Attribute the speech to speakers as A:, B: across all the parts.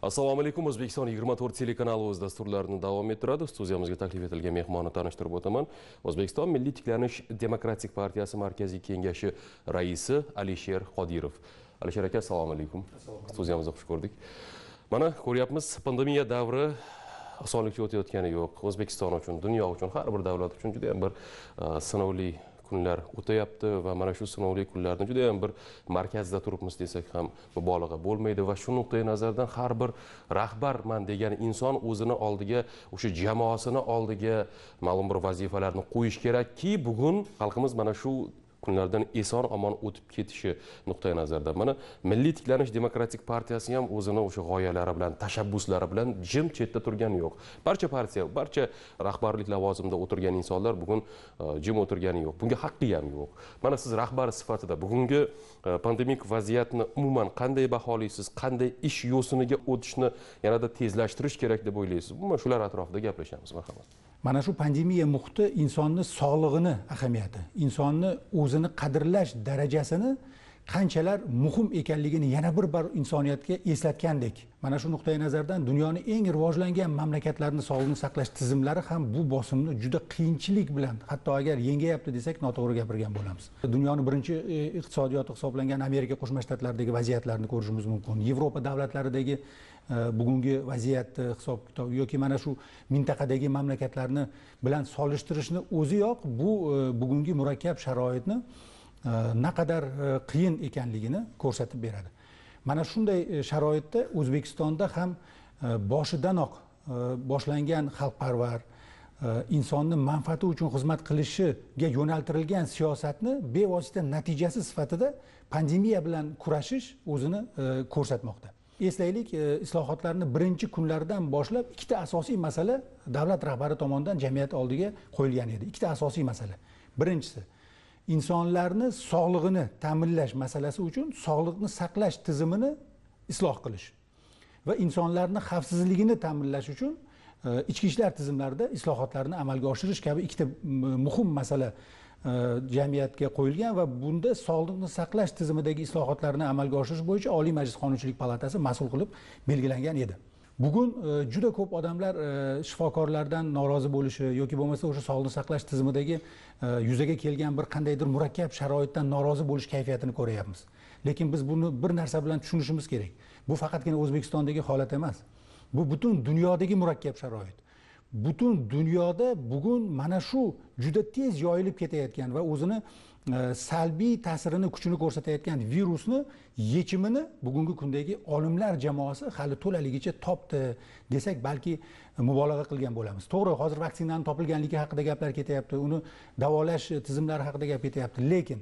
A: assalomu alaykum o'zbekiston 24 telekanali o'z dasturlarini davom ettiradi studiyamizga taklif etilgan mehmonni tanishtirib o'taman o'zbekiston milliy tiklanish demokratik partiyasi markaziy kengashi raisi alisher qodirov alisher aka assalomu alaykum studiyamizga xush ko'rdik mana ko'ryapmiz pandemiya davri osonlikcha o'tayotgani yo'q o'zbekiston uchun dunyo uchun har bir davlat uchun juda yam bir sinovli kunlar o'tayapti va mana shu sinovli kunlarni juda yam bir markazda turibmiz desak ham mubolag'a bo'lmaydi va shu nuqtai nazardan har bir rahbarman degan inson o'zini oldiga o'sha jamoasini oldiga ma'lum bir vazifalarni qo'yish kerakki bugun xalqimiz mana shu kunlardan eson omon o'tib ketishi nuqtai nazaridan mana milliy tiklanish demokratik partiyasi ham o'zini o'sha g'oyalari bilan tashabbuslari bilan jim chetda turgani yo'q barcha partiya barcha rahbarlik lavozimida o'tirgan insonlar bugun e, jim o'tirgani yo'q bunga haqqi ham yo'q mana siz rahbar sifatida bugungi e, pandemik vaziyatni umuman qanday baholaysiz qanday ish yo'siniga o'tishni yanada tezlashtirish kerak deb o'ylaysiz umuman shular atrofida gaplashamiz marhamat
B: mana shu pandemiya muhiti insonni sog'lig'ini ahamiyati insonni o'zini qadrlash darajasini qanchalar muhim ekanligini yana bir bor insoniyatga eslatgandek mana shu nuqtai nazardan dunyoni eng rivojlangan mamlakatlarini sog'liqni saqlash tizimlari ham bu bosimni juda qiyinchilik bilan hatto agar yengayapti desak noto'g'ri gapirgan bo'lamiz dunyoni birinchi e, iqtisodiyoti hisoblangan amerika qo'shma shtatlaridagi vaziyatlarni ko'rishimiz mumkin yevropa davlatlaridagi Э, bugungi vaziyatni hisob kitob yoki mana shu mintaqadagi mamlakatlarni bilan solishtirishni o'ziyoq bu e, bugungi murakkab sharoitni e, naqadar e, qiyin ekanligini ko'rsatib beradi mana shunday sharoitda o'zbekistonda ham boshidanoq boshlangan xalqparvar insonni manfaati uchun xizmat qilishiga yo'naltirilgan siyosatni bevosita natijasi sifatida pandemiya bilan kurashish o'zini ko'rsatmoqda eslaylik e, islohotlarni birinchi kunlaridan boshlab ikkita asosiy masala davlat rahbari tomonidan jamiyat oldiga qo'yilgan edi ikkita asosiy masala birinchisi insonlarni sog'lig'ini ta'minlash masalasi uchun sog'liqni saqlash tizimini isloh qilish va insonlarni xavfsizligini ta'minlash uchun e, ichki ishlar tizimlarida islohotlarni amalga oshirish kabi ikkita muhim masala E, jamiyatga qo'yilgan va bunda sog'liqni saqlash tizimidagi islohotlarni amalga oshirish bo'yicha oliy majlis qonunchilik palatasi mas'ul qilib belgilangan edi bugun e, juda ko'p odamlar e, shifokorlardan norozi bo'lishi yoki bo'lmasa o'sha sog'liqni saqlash tizimidagi yuzaga kelgan bir qandaydir murakkab sharoitdan norozi bo'lish kayfiyatini ko'ryapmiz lekin biz buni bir narsa bilan tushunishimiz kerak bu faqatgina o'zbekistondagi holat emas bu butun dunyodagi murakkab sharoit butun dunyoda bugun mana shu juda tez yoyilib ketayotgan va o'zini e, salbiy ta'sirini kuchini ko'rsatayotgan virusni yechimini bugungi kundagi olimlar jamoasi hali to'laligicha topdi desak balki mubolag'a qilgan bo'lamiz to'g'ri hozir vaksinani topilganligi haqida gaplar ketyapti uni davolash tizimlari haqida gap ketyapti lekin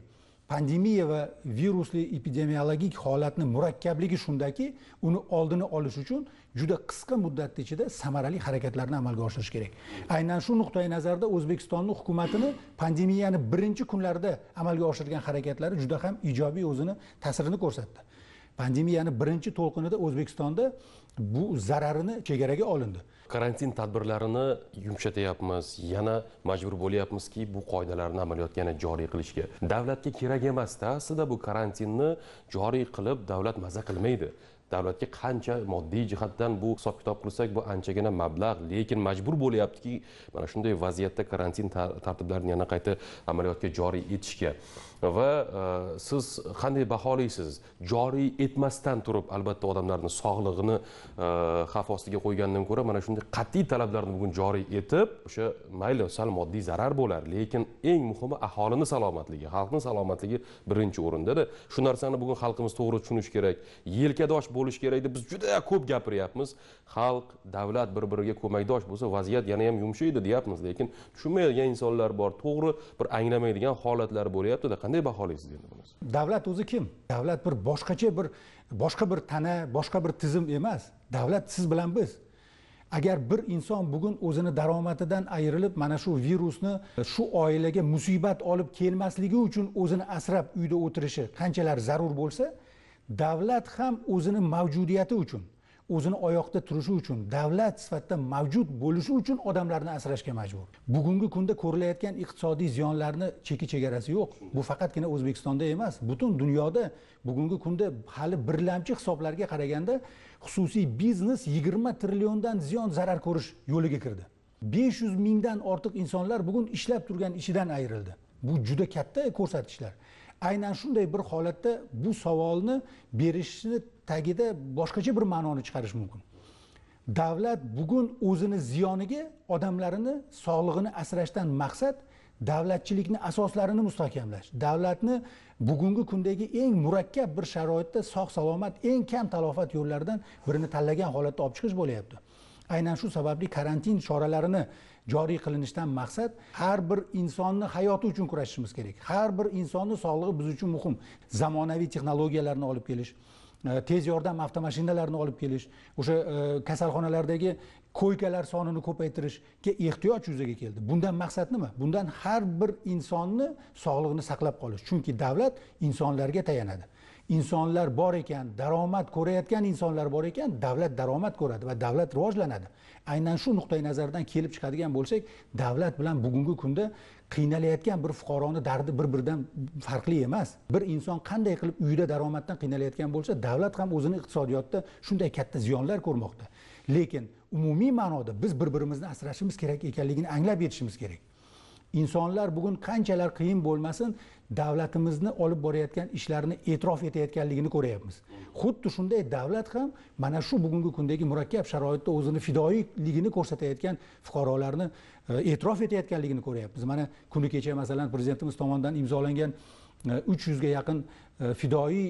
B: pandemiya va virusli epidemiologik holatni murakkabligi shundaki uni oldini olish uchun juda qisqa muddat ichida samarali harakatlarni amalga oshirish kerak aynan shu nuqtai nazarda o'zbekistonni hukumatini pandemiyani birinchi kunlarida amalga oshirgan harakatlari juda ham ijobiy o'zini ta'sirini ko'rsatdi pandemiyani birinchi to'lqinida o'zbekistonda bu zararini chegaraga olindi
A: karantin tadbirlarini yumshatyapmiz yana majbur bo'lyapmizki bu qoidalarni amaliyot yana joriy qilishga davlatga kerak emasda aslida bu karantinni joriy qilib davlat maza qilmaydi davlatga qancha moddiy jihatdan bu hisob kitob qilsak bu anchagina mablag' lekin majbur bo'lyaptiki mana shunday vaziyatda karantin tartiblarini yana qayta amaliyotga joriy etishga va e, siz qanday baholaysiz joriy etmasdan turib albatta odamlarni sog'lig'ini e, xavf ostiga qo'ygandan ko'ra mana shunday qat'iy talablarni bugun joriy etib o'sha mayli sal moddiy zarar bo'lar lekin eng muhimi aholini salomatligi xalqni salomatligi birinchi o'rindada shu narsani bugun xalqimiz to'g'ri tushunishi kerak yelkadosh bo'lishi kerak deb biz juda ko'p gapiryapmiz xalq davlat bir biriga ko'makdosh bo'lsa vaziyat yana ham yumshaydi deyapmiz lekin tushunmaydigan insonlar bor to'g'ri bir anglamaydigan holatlar bo'lyaptida qanday baholaysiz endi
B: buni davlat o'zi kim davlat bir boshqacha bir boshqa bir tana boshqa bir tizim emas davlat siz bilan biz agar bir inson bugun o'zini daromadidan ayrilib mana shu virusni shu oilaga musibat olib kelmasligi uchun o'zini asrab uyda o'tirishi qanchalar zarur bo'lsa davlat ham o'zini mavjudiyati uchun o'zini oyoqda turishi uchun davlat sifatida mavjud bo'lishi uchun odamlarni asrashga majbur bugungi kunda ko'rilayotgan iqtisodiy ziyonlarni cheki chegarasi yo'q bu faqatgina o'zbekistonda emas butun dunyoda bugungi kunda hali birlamchi hisoblarga qaraganda xususiy biznes yigirma trilliondan ziyon zarar ko'rish yo'liga kirdi besh yuz mingdan ortiq insonlar bugun ishlab turgan ishidan ayrildi bu juda katta ko'rsatkichlar aynan shunday bir holatda bu savolni berishni tagida boshqacha bir ma'noni chiqarish mumkin davlat bugun o'zini ziyoniga odamlarini sog'lig'ini asrashdan maqsad davlatchilikni asoslarini mustahkamlash davlatni bugungi kundagi eng murakkab bir sharoitda sog' salomat eng kam talofat yo'llaridan birini tanlagan holatda olib chiqish bo'lyapti aynan shu sababli karantin choralarini joriy qilinishdan maqsad har bir insonni hayoti uchun kurashishimiz kerak har bir insonni sog'lig'i biz uchun muhim zamonaviy texnologiyalarni olib kelish E, tez yordam avtomashinalarini olib kelish o'sha e, kasalxonalardagi koykalar sonini ko'paytirishga ehtiyoj yuzaga keldi bundan maqsad nima bundan har bir insonni sog'lig'ini saqlab qolish chunki davlat insonlarga tayanadi insonlar bor ekan daromad ko'rayotgan insonlar bor ekan davlat daromad ko'radi va davlat rivojlanadi aynan shu nuqtai nazardan kelib chiqadigan bo'lsak davlat bilan bugungi kunda qiynalayotgan bir fuqaroni dardi bir biridan farqli emas bir inson qanday qilib uyida daromaddan qiynalayotgan bo'lsa davlat ham o'zini iqtisodiyotda shunday katta ziyonlar ko'rmoqda lekin umumiy ma'noda biz bir birimizni asrashimiz kerak ekanligini anglab yetishimiz kerak insonlar bugun qanchalar qiyin bo'lmasin davlatimizni olib borayotgan ishlarini e'tirof etayotganligini ko'ryapmiz xuddi shunday davlat ham mana shu bugungi kundagi murakkab sharoitda o'zini fidoyiligini ko'rsatayotgan fuqarolarni e, e'tirof etayotganligini ko'ryapmiz mana kuni kecha masalan prezidentimiz tomonidan imzolangan e, uch yuzga yaqin e, fidoyi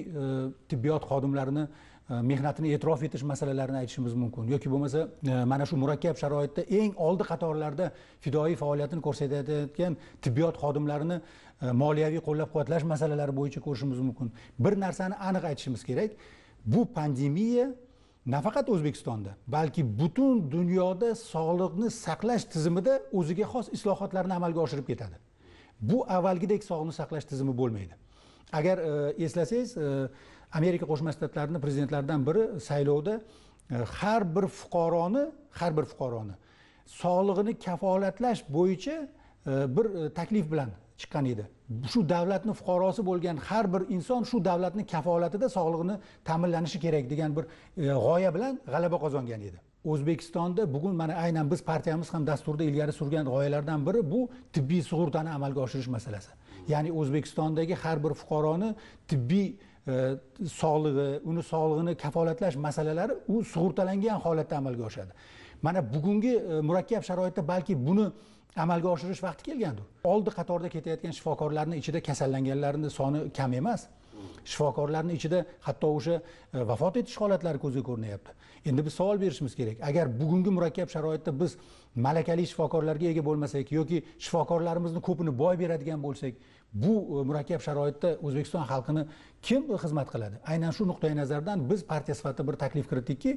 B: tibbiyot xodimlarini Э, mehnatini e'tirof etish masalalarini aytishimiz mumkin yoki bo'lmasa e, mana shu murakkab sharoitda eng oldi qatorlarda fidoyi faoliyatini ko'rsatayotgan tibbiyot xodimlarini e, moliyaviy qo'llab quvvatlash masalalari bo'yicha ko'rishimiz mumkin bir narsani aniq aytishimiz kerak bu pandemiya nafaqat o'zbekistonda balki butun dunyoda sog'liqni saqlash tizimida o'ziga xos islohotlarni amalga oshirib ketadi bu avvalgidek sog'liqni saqlash tizimi bo'lmaydi agar e, eslasangiz amerika qo'shma shtatlarini prezidentlaridan biri saylovda e, har bir fuqaroni har bir fuqaroni sog'lig'ini kafolatlash bo'yicha e, bir e, taklif bilan chiqqan edi shu davlatni fuqarosi bo'lgan har bir inson shu davlatni kafolatida sog'lig'ini ta'minlanishi kerak degan bir g'oya bilan g'alaba qozongan edi o'zbekistonda bugun mana aynan biz partiyamiz ham dasturda ilgari surgan g'oyalardan biri bu tibbiy sug'urtani amalga oshirish masalasi ya'ni o'zbekistondagi har bir fuqaroni tibbiy sog'lig'i uni sog'lig'ini kafolatlash masalalari u sug'urtalangan holatda amalga oshadi mana bugungi e, murakkab sharoitda balki buni amalga oshirish vaqti kelgandir oldi qatorda ketayotgan shifokorlarni ichida kasallanganlarni soni kam emas shifokorlarni ichida hatto o'sha e, vafot etish holatlari ko'zga ko'rinyapti endi biz savol berishimiz kerak agar bugungi murakkab sharoitda biz malakali shifokorlarga ega bo'lmasak yoki shifokorlarimizni ko'pini boy beradigan bo'lsak bu e, murakkab sharoitda o'zbekiston xalqini kim xizmat qiladi aynan shu nuqtai nazardan biz partiya sifatida bir taklif kiritdikki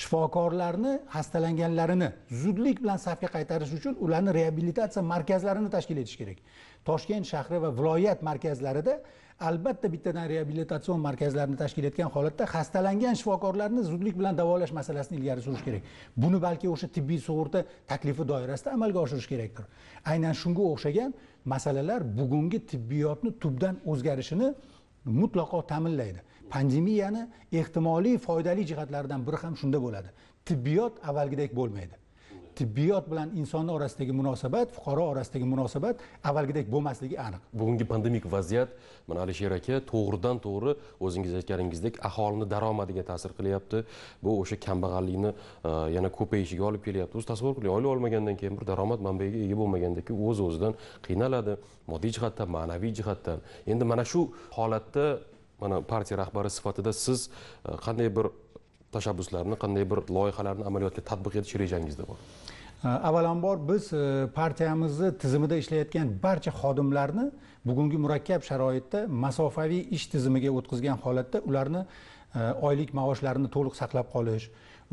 B: shifokorlarni xastalanganlarini zudlik bilan safga qaytarish uchun ularni reabilitatsiya markazlarini tashkil etish kerak toshkent shahri va viloyat markazlarida albatta bittadan reabilitatsion markazlarni tashkil etgan holatda xastalangan shifokorlarni zudlik bilan davolash masalasini ilgari surish kerak buni balki o'sha tibbiy sug'urta taklifi doirasida amalga oshirish kerakdir aynan shunga o'xshagan masalalar bugungi tibbiyotni tubdan o'zgarishini mutlaqo ta'minlaydi pandemiyani ehtimoliy foydali jihatlaridan biri ham shunda bo'ladi tibbiyot avvalgidek bo'lmaydi tibbiyot bilan insonni orasidagi munosabat fuqaro orasidagi munosabat avvalgidek bo'lmasligi aniq
A: bugungi pandemik vaziyat mana alisher aka to'g'ridan to'g'ri o'zingiz aytganingizdek aholini daromadiga ta'sir qilyapti bu o'sha kambag'allikni e, yana ko'payishiga olib kelyapti o'zi tasavvur qiling oylik olmagandan keyin bir daromad manbaiga ega bo'lmagandan keyin o'z o'zidan qiynaladi moddiy jihatdan ma'naviy jihatdan endi mana shu holatda mana partiya rahbari sifatida siz e, qanday bir tashabbuslarni qanday bir loyihalarni amaliyotga tatbiq etish rejangizda bor
B: avvalambor biz e, partiyamizni tizimida ishlayotgan barcha xodimlarni bugungi murakkab sharoitda masofaviy ish tizimiga o'tkazgan holatda ularni e, oylik maoshlarini to'liq saqlab qolish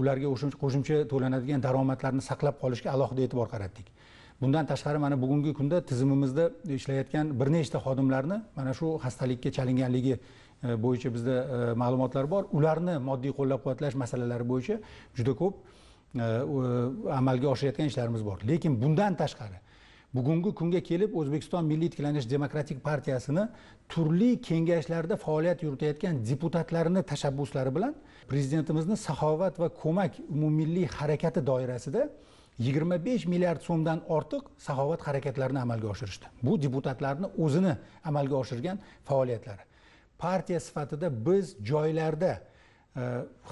B: ularga qo'shimcha to'lanadigan daromadlarni saqlab qolishga alohida e'tibor qaratdik bundan tashqari mana bugungi kunda tizimimizda ishlayotgan bir nechta xodimlarni mana shu xastalikka chalinganligi E, bo'yicha bizda e, ma'lumotlar bor ularni moddiy qo'llab quvvatlash masalalari bo'yicha juda ko'p e, amalga oshirayotgan ishlarimiz bor lekin bundan tashqari bugungi kunga kelib o'zbekiston milliy tiklanish demokratik partiyasini turli kengashlarda faoliyat yuritayotgan deputatlarni tashabbuslari bilan prezidentimizni saxovat va ko'mak umummilliy harakati doirasida yigirma besh milliard so'mdan ortiq saxovat harakatlarini amalga oshirishdi bu deputatlarni o'zini amalga oshirgan faoliyatlari partiya sifatida biz joylarda e,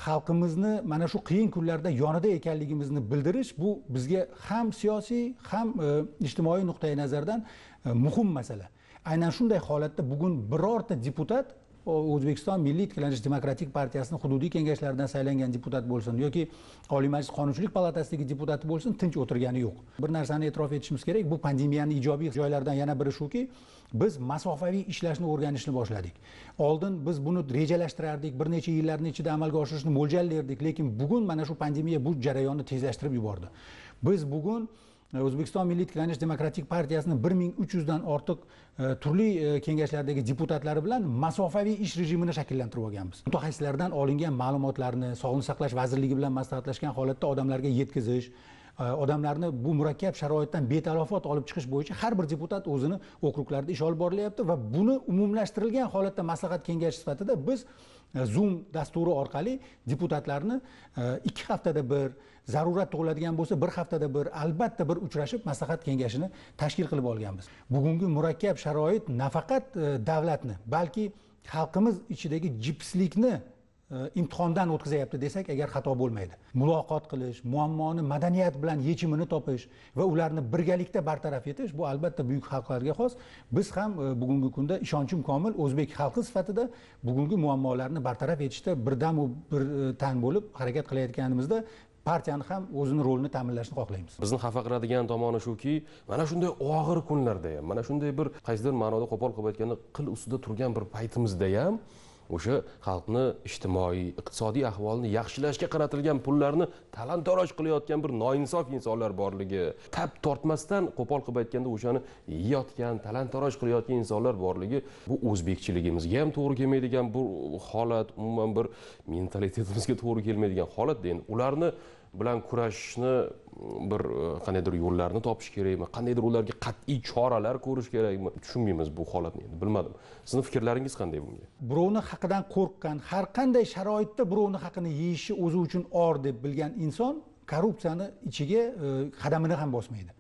B: xalqimizni mana shu qiyin kunlarda yonida ekanligimizni bildirish bu bizga ham siyosiy ham e, ijtimoiy nuqtai nazardan e, muhim masala aynan shunday holatda bugun birorta deputat o'zbekiston milliy tiklanish demokratik partiyasini hududiy kengashlaridan saylangan deputat bo'lsin yoki oliy majlis qonunchilik palatasidagi deputati bo'lsin tinch o'tirgani yo'q bir narsani e'tirof etishimiz kerak bu pandemiyani ijobiy joylaridan yana biri shuki biz masofaviy ishlashni o'rganishni boshladik oldin biz buni rejalashtirardik bir necha yillarni ichida amalga oshirishni mo'ljallardik lekin bugun mana shu pandemiya bu jarayonni tezlashtirib yubordi biz bugun E, o'zbekiston milliy tiklanish demokratik partiyasini bir ming uch yuzdan ortiq e, turli e, kengashlardagi deputatlari bilan masofaviy ish rejimini shakllantirib olganmiz mutaxassislardan olingan ma'lumotlarni sog'liqni saqlash vazirligi bilan maslahatlashgan holatda odamlarga yetkazish Э, odamlarni bu murakkab sharoitdan betalofat olib chiqish bo'yicha har bir deputat o'zini okruglarida ish olib borilyapti va buni umumlashtirilgan holatda maslahat kengashi sifatida biz e, zoom dasturi orqali deputatlarni e, ikki haftada bir zarurat tug'iladigan bo'lsa bir haftada bir albatta bir uchrashib maslahat kengashini tashkil qilib olganmiz bugungi murakkab sharoit nafaqat e, davlatni balki xalqimiz ichidagi jipslikni Э, imtihondan o'tkazyapti desak agar xato bo'lmaydi muloqot qilish muammoni madaniyat bilan yechimini topish va ularni birgalikda bartaraf etish bu albatta buyuk xalqlarga xos biz ham e, bugungi kunda ishonchim komil o'zbek xalqi sifatida bugungi muammolarni bartaraf etishda birdamu bir e, tan bo'lib harakat qilayotganimizda partiyani ham o'zini rolini ta'minlashni xohlaymiz
A: bizni xafa qiladigan tomoni shuki mana shunday og'ir kunlarda ham mana shunday bir qaysidir ma'noda qo'pol qilib aytganda qil ustida turgan bir paytimizda ham o'sha xalqni ijtimoiy iqtisodiy ahvolini yaxshilashga qaratilgan pullarni talon toroj qilayotgan bir noinsof insonlar borligi tap tortmasdan qo'pol qilib aytganda o'shani yeyotgan talon toroj qilayotgan insonlar borligi bu o'zbekchiligimizga ham to'g'ri kelmaydigan bu holat umuman bir mentalitetimizga to'g'ri kelmaydigan holatda endi ularni bilan kurashishni mm, bir e, qandaydir yo'llarni topish kerakmi qandaydir ularga qat'iy choralar ko'rish kerakmi tushunmaymiz bu holatni endi bilmadim sizni fikrlaringiz qanday bunga
B: birovni haqidan qo'rqqan har qanday sharoitda birovni haqini yeyishi o'zi uchun or deb bilgan inson korrupsiyani ichiga e, qadamini ham bosmaydi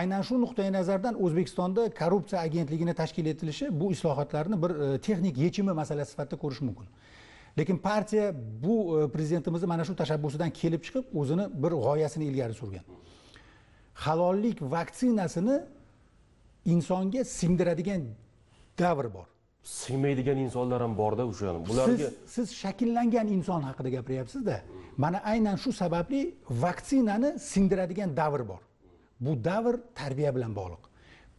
B: aynan shu nuqtai nazardan o'zbekistonda korrupsiya agentligini tashkil etilishi bu islohotlarni bir e, texnik yechimi masalasi sifatida ko'rish mumkin lekin partiya bu e, prezidentimizni mana shu tashabbusidan kelib chiqib o'zini bir g'oyasini ilgari surgan halollik vaksinasini insonga singdiradigan davr bor
A: sig'maydigan insonlar ham borda o'sha bularga
B: siz shakllangan inson haqida gapiryapsizda mana aynan shu sababli vaksinani singdiradigan davr bor bu davr tarbiya bilan bog'liq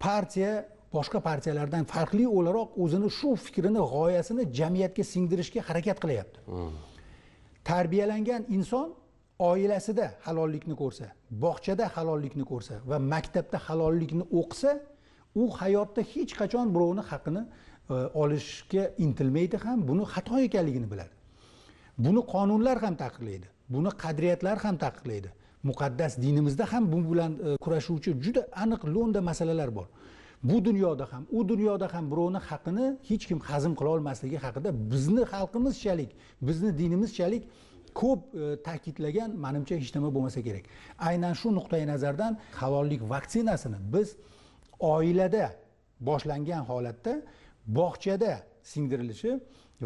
B: partiya boshqa partiyalardan farqli o'laroq o'zini shu fikrini g'oyasini jamiyatga singdirishga harakat qilyapti hmm. tarbiyalangan inson oilasida halollikni ko'rsa bog'chada halollikni ko'rsa va maktabda halollikni o'qisa u hayotda hech qachon birovni haqini e, olishga intilmaydi ham buni xato ekanligini biladi buni qonunlar ham taqiqlaydi buni qadriyatlar ham taqiqlaydi muqaddas dinimizda ham bu bilan e, kurashuvchi juda aniq lo'nda masalalar bor bu dunyoda ham u dunyoda ham birovni haqini hech kim hazm qila olmasligi haqida bizni xalqimizchalik bizni dinimizchalik ko'p e, ta'kidlagan manimcha hech nima bo'lmasa kerak aynan shu nuqtai nazardan halollik vaksinasini biz oilada boshlangan holatda bog'chada singdirilishi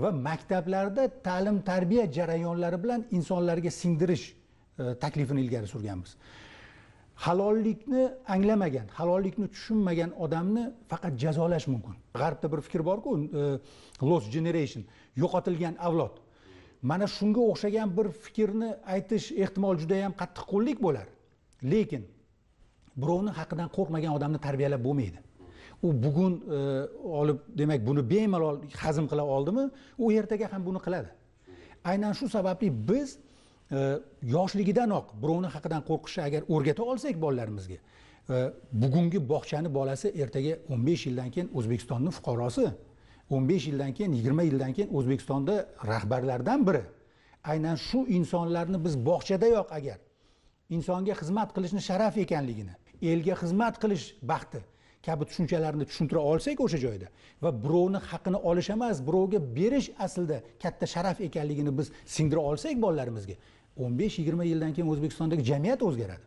B: va maktablarda ta'lim tarbiya jarayonlari bilan insonlarga singdirish e, taklifini ilgari surganmiz halollikni anglamagan halollikni tushunmagan odamni faqat jazolash mumkin g'arbda bir fikr borku e, lost generation yo'qotilgan avlod mana shunga o'xshagan bir fikrni aytish ehtimol juda qattiq qattiqqo'llik bo'lar lekin birovni haqidan qo'rqmagan odamni tarbiyalab bo'lmaydi u bugun e, olib demak buni bemalol hazm qila oldimi u ertaga ham buni qiladi aynan shu sababli biz yoshligidanoq birovni haqidan qo'rqishni agar o'rgata olsak bolalarimizga e, bugungi bog'chani bolasi ertaga o'n besh yildan keyin o'zbekistonni fuqarosi o'n besh yildan keyin yigirma yildan keyin o'zbekistonda rahbarlardan biri aynan shu insonlarni biz bog'chadayoq agar insonga xizmat qilishni sharaf ekanligini elga xizmat qilish baxti kabi tushunchalarni tushuntira olsak o'sha joyda va birovni haqini olish emas birovga berish aslida katta sharaf ekanligini biz singdira olsak bolalarimizga o'n besh yigirma yildan keyin o'zbekistondagi jamiyat o'zgaradi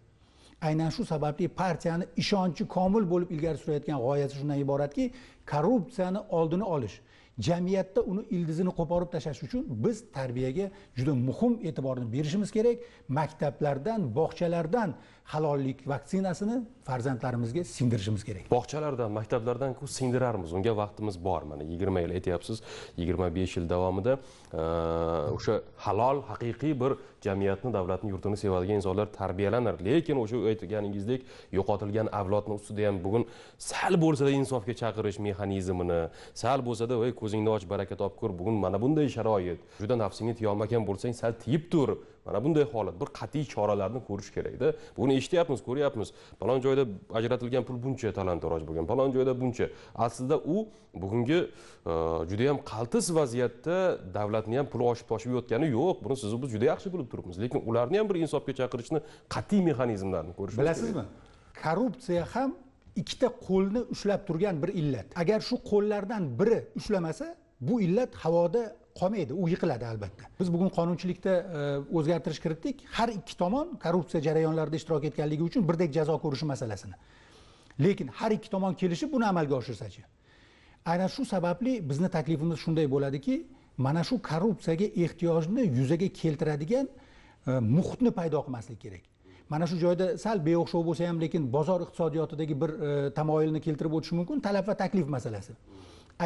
B: aynan shu sababli partiyani ishonchi komil bo'lib ilgari surayotgan g'oyasi shundan iboratki korrupsiyani oldini olish jamiyatda uni ildizini qo'porib tashlash uchun biz tarbiyaga juda muhim e'tiborni berishimiz kerak maktablardan bog'chalardan halollik vaksinasini farzandlarimizga singdirishimiz kerak
A: bog'chalardan maktablardanku singdirarmiz unga vaqtimiz bor mana yigirma yil aytyapsiz yigirma besh yil davomida o'sha halol haqiqiy bir jamiyatni davlatni yurtini sevadigan insonlar tarbiyalanar lekin o'sha aytganingizdek yo'qotilgan avlodni ustida ham bugun sal bo'lsada insofga chaqirish mexanizmini sal bo'lsada voy ko'zingni och baraka topib ko'r bugun mana bunday sharoit juda nafsingni tiyolmagan bo'lsang sal tiyib tur mana bunday holat bir qat'iy choralarni ko'rish kerakda buni eshityapmiz ko'ryapmiz falon joyda ajratilgan pul buncha talon toroj bo'lgan falon joyda buncha aslida u bugungi e, judayam qaltis vaziyatda davlatni ham puli oshib toshib yotgani yo'q buni sizu biz juda yaxshi bilib turibmiz lekin ularni ham bir insofga chaqirishni qat'iy mexanizmlarni ko'rish bilasizmi
B: korrupsiya ham ikkita qo'lni ushlab turgan bir illat agar shu qo'llardan biri ushlamasa bu illat havoda qolmaydi u yiqiladi albatta biz bugun qonunchilikda e, o'zgartirish kiritdik har ikki tomon korrupsiya jarayonlarida ishtirok etganligi uchun birdek jazo ko'rishi masalasini lekin har ikki tomon kelishib buni amalga oshirsachi aynan shu sababli bizni taklifimiz shunday bo'ladiki mana shu korrupsiyaga ehtiyojni yuzaga keltiradigan e, muhitni paydo qilmaslik kerak mana shu joyda sal beo'xshov bo'lsa ham lekin bozor iqtisodiyotidagi bir e, tamoyilni keltirib o'tish mumkin talab va taklif masalasi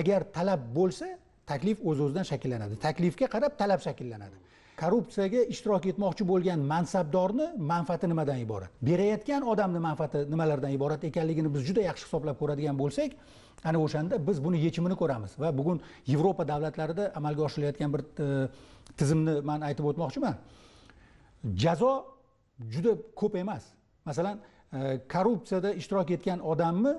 B: agar talab bo'lsa taklif o'z uz o'zidan shakllanadi taklifga qarab talab shakllanadi korrupsiyaga ishtirok etmoqchi bo'lgan mansabdorni manfaati nimadan iborat berayotgan odamni manfaati nimalardan iborat ekanligini biz juda yaxshi hisoblab ko'radigan bo'lsak ana o'shanda biz buni yechimini ko'ramiz va bugun yevropa davlatlarida amalga oshirilayotgan bir e, tizimni man aytib o'tmoqchiman jazo juda ko'p emas masalan e, korrupsiyada ishtirok etgan odamni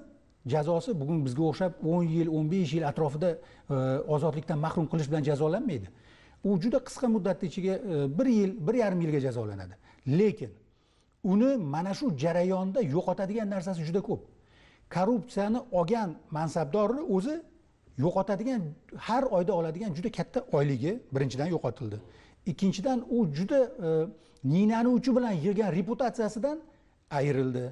B: jazosi bugun bizga o'xshab o'n yil o'n besh yil atrofida e, ozodlikdan mahrum qilish bilan jazolanmaydi u juda qisqa muddatni ichiga e, bir yil bir yarim yilga jazolanadi lekin uni mana shu jarayonda yo'qotadigan narsasi juda ko'p korrupsiyani olgan mansabdorni o'zi yo'qotadigan har oyda oladigan juda katta oyligi birinchidan yo'qotildi ikkinchidan u juda e, bilan yig'gan reputatsiyasidan ayrildi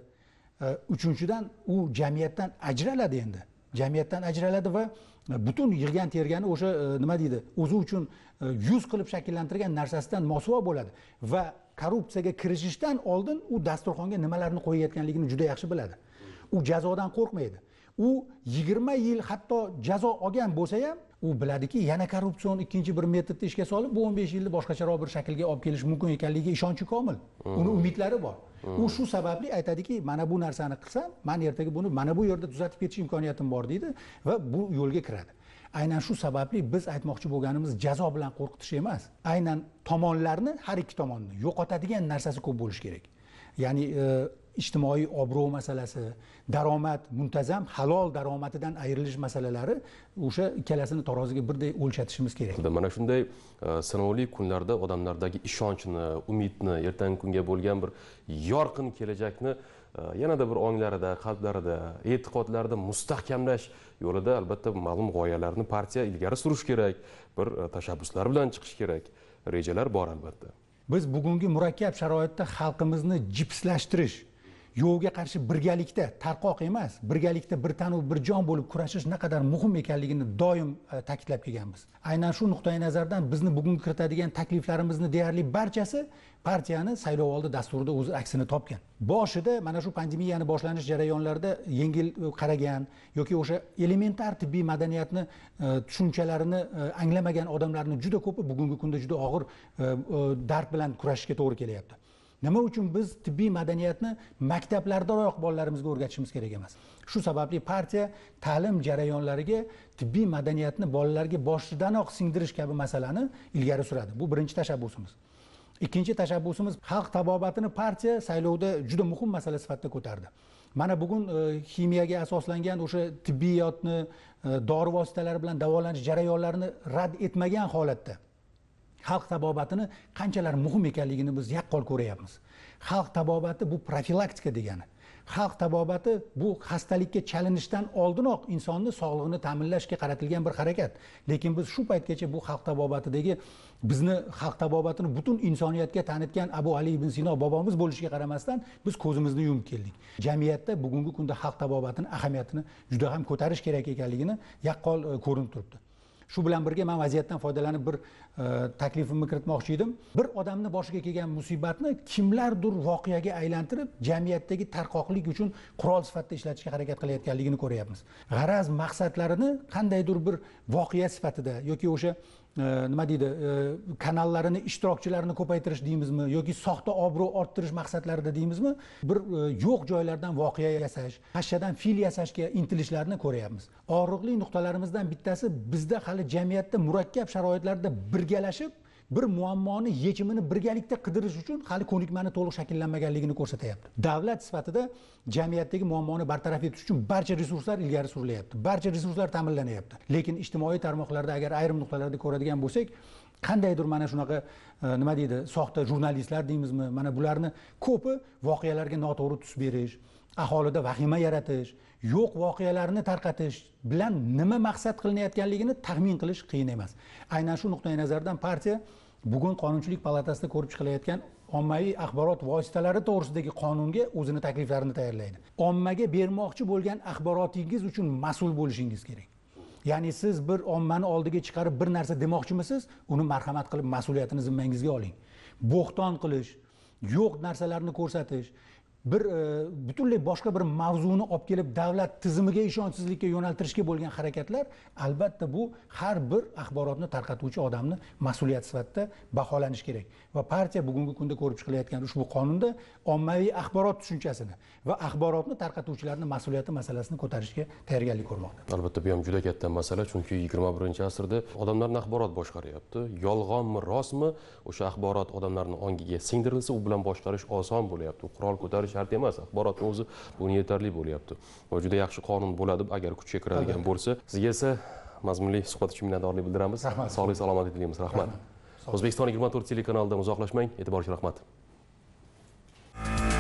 B: uchinchidan u jamiyatdan ajraladi endi jamiyatdan ajraladi va e, butun yig'gan tergani o'sha e, nima deydi o'zi uchun e, yuz qilib shakllantirgan narsasidan mosuvo bo'ladi va korrupsiyaga kirishishdan oldin u dasturxonga nimalarni qo'yayotganligini juda yaxshi biladi u jazodan qo'rqmaydi u yigirma yil hatto jazo olgan bo'lsa ham u biladiki yana korrupsion ikkinchi bir metodni ishga solib bu o'n besh yilni boshqacharoq bir shaklga olib kelish mumkin ekanligiga ishonchi komil hmm. uni umidlari bor u hmm. shu sababli aytadiki mana bu narsani qilsam man ertaga buni mana bu yerda tuzatib ketish imkoniyatim bor deydi va bu yo'lga kiradi aynan shu sababli biz aytmoqchi bo'lganimiz jazo bilan qo'rqitish emas aynan tomonlarni har ikki tomonni yo'qotadigan narsasi ko'p bo'lishi kerak ya'ni e, ijtimoiy obro' masalasi daromad muntazam halol daromadidan ayrilish masalalari o'sha ikkalasini taroziga birday o'lchatishimiz kerak
A: mana shunday e, sinovli kunlarda odamlardagi ishonchni umidni ertangi kunga bo'lgan bir yorqin kelajakni e, yanada bir onglarida qalblarida e'tiqodlarida mustahkamlash yo'lida albatta ma'lum g'oyalarni partiya ilgari surish kerak bir e, tashabbuslar bilan chiqish kerak rejalar bor albatta
B: biz bugungi murakkab sharoitda xalqimizni jipslashtirish yovga qarshi birgalikda tarqoq emas birgalikda bir tanu bir jon bo'lib kurashish naqadar muhim ekanligini doim e, ta'kidlab kelganmiz aynan shu nuqtai nazardan bizni bugun kiritadigan takliflarimizni deyarli barchasi partiyani saylovoldi dasturida o'z aksini topgan boshida mana shu pandemiyani boshlanish jarayonlarida yengil e, qaragan yoki o'sha elementar tibbiy madaniyatni e, tushunchalarini anglamagan odamlarni juda ko'pi bugungi kunda juda og'ir dard bilan kurashishga to'g'ri kelyapti nima uchun biz tibbiy madaniyatni maktablardayoq bolalarimizga o'rgatishimiz kerak emas shu sababli partiya ta'lim jarayonlariga tibbiy madaniyatni bolalarga boshidanoq singdirish kabi masalani ilgari suradi bu birinchi tashabbusimiz ikkinchi tashabbusimiz xalq tabobatini partiya saylovda juda muhim masala sifatida ko'tardi mana bugun e, ximiyaga asoslangan o'sha tibbiyotni e, dori vositalari bilan davolanish jarayonlarini rad etmagan holatda xalq tabobatini qanchalar muhim ekanligini biz yaqqol ko'ryapmiz xalq tabobati bu profilaktika degani xalq tabobati bu xastalikka chalinishdan oldinoq insonni sog'lig'ini ta'minlashga qaratilgan bir harakat lekin biz shu paytgacha bu xalq tabobatidagi bizni xalq tabobatini butun insoniyatga tanitgan abu ali ibn sino bobomiz bo'lishiga qaramasdan biz ko'zimizni yumib keldik jamiyatda bugungi kunda xalq tabobatini ahamiyatini juda ham ko'tarish kerak ekanligini yaqqol e, ko'rinib turibdi shu bilan birga man vaziyatdan foydalanib bir e, taklifimni kiritmoqchi edim bir odamni boshiga kelgan musibatni kimlardir voqeaga aylantirib jamiyatdagi tarqoqlik uchun qurol sifatida ishlatishga harakat qilayotganligini ko'ryapmiz g'araz maqsadlarini qandaydir bir voqea sifatida yoki o'sha Э, nima deydi э, kanallarini ishtirokchilarini ko'paytirish deymizmi yoki soxta obro' orttirish maqsadlarida deymizmi bir e, yo'q joylardan voqea yasash pashshadan fil yasashga intilishlarni ko'ryapmiz og'riqli nuqtalarimizdan bittasi bizda hali jamiyatda murakkab sharoitlarda birgalashib bir muammoni yechimini birgalikda qidirish uchun hali ko'nikmani to'liq shakllanmaganligini ko'rsatyapti davlat sifatida jamiyatdagi muammoni bartaraf etish uchun barcha resurslar ilgari surilyapti barcha resurslar ta'minlanyapti lekin ijtimoiy tarmoqlarda agar ayrim nuqtalarda ko'radigan bo'lsak qandaydir mana shunaqa e, nima deydi soxta jurnalistlar deymizmi mana bularni ko'pi voqealarga noto'g'ri tus berish aholida vahima yaratish yo'q voqealarni tarqatish bilan nima maqsad qilinayotganligini taxmin qilish qiyin emas aynan shu nuqtai nazardan partiya bugun qonunchilik palatasida ko'rib chiqilayotgan ommaviy axborot vositalari to'g'risidagi qonunga o'zini takliflarini tayyorlaydi ommaga bermoqchi bo'lgan axborotingiz uchun mas'ul bo'lishingiz kerak ya'ni siz bir ommani oldiga chiqarib bir narsa demoqchimisiz uni marhamat qilib mas'uliyatini zimmangizga oling bo'xton qilish yo'q narsalarni ko'rsatish bir e, butunlay boshqa bir mavzuni olib kelib davlat tizimiga ishonchsizlikka yo'naltirishga bo'lgan harakatlar albatta bu har bir axborotni tarqatuvchi odamni mas'uliyati sifatida baholanishi kerak va partiya bugungi kunda ko'rib chiqilayotgan ushbu qonunda ommaviy axborot tushunchasini va axborotni tarqatuvchilarni mas'uliyati masalasini ko'tarishga tayyorgarlik ko'rmoqda
A: albatta bu ham juda katta masala chunki yigirma birinchi asrda odamlarni axborot boshqaryapti yolg'onmi rostmi o'sha axborot odamlarni ongiga singdirilsa u bilan boshqarish oson bo'lyapti qurol ko'tarish shart emas axborotni o'zi buni yetarli bo'lyapti va juda yaxshi qonun bo'ladi agar kuchga kiradigan bo'lsa sizga esa mazmunli suhbat uchun minnatdorlik bildiramiz sog'lik salomatlik tilaymiz rahmat o'zbekiston yigirma to'rt telekanalidan uzoqlashmang e'tibor uchun rahmat